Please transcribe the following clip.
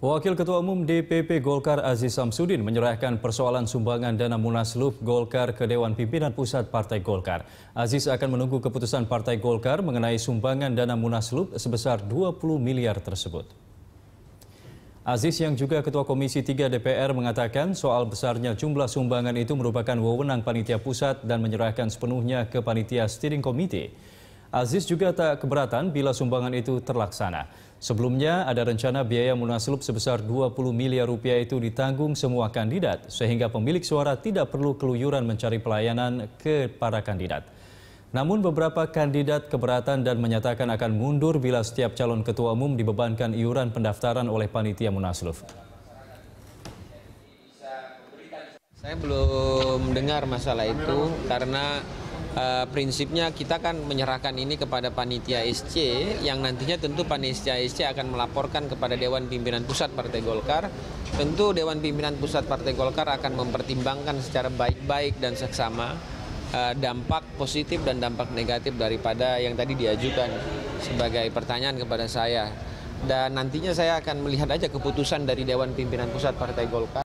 Wakil Ketua Umum DPP Golkar Aziz Samsudin menyerahkan persoalan sumbangan dana Munaslup Golkar ke Dewan Pimpinan Pusat Partai Golkar. Aziz akan menunggu keputusan Partai Golkar mengenai sumbangan dana Munaslup sebesar 20 miliar tersebut. Aziz yang juga Ketua Komisi 3 DPR mengatakan soal besarnya jumlah sumbangan itu merupakan wewenang panitia pusat dan menyerahkan sepenuhnya ke panitia steering committee. Aziz juga tak keberatan bila sumbangan itu terlaksana. Sebelumnya ada rencana biaya munaslup sebesar 20 miliar rupiah itu ditanggung semua kandidat sehingga pemilik suara tidak perlu keluyuran mencari pelayanan ke para kandidat. Namun beberapa kandidat keberatan dan menyatakan akan mundur bila setiap calon ketua umum dibebankan iuran pendaftaran oleh panitia munaslup. Saya belum dengar masalah itu karena Uh, prinsipnya kita kan menyerahkan ini kepada panitia SC yang nantinya tentu panitia SC akan melaporkan kepada Dewan Pimpinan Pusat Partai Golkar. Tentu Dewan Pimpinan Pusat Partai Golkar akan mempertimbangkan secara baik-baik dan seksama uh, dampak positif dan dampak negatif daripada yang tadi diajukan sebagai pertanyaan kepada saya. Dan nantinya saya akan melihat aja keputusan dari Dewan Pimpinan Pusat Partai Golkar.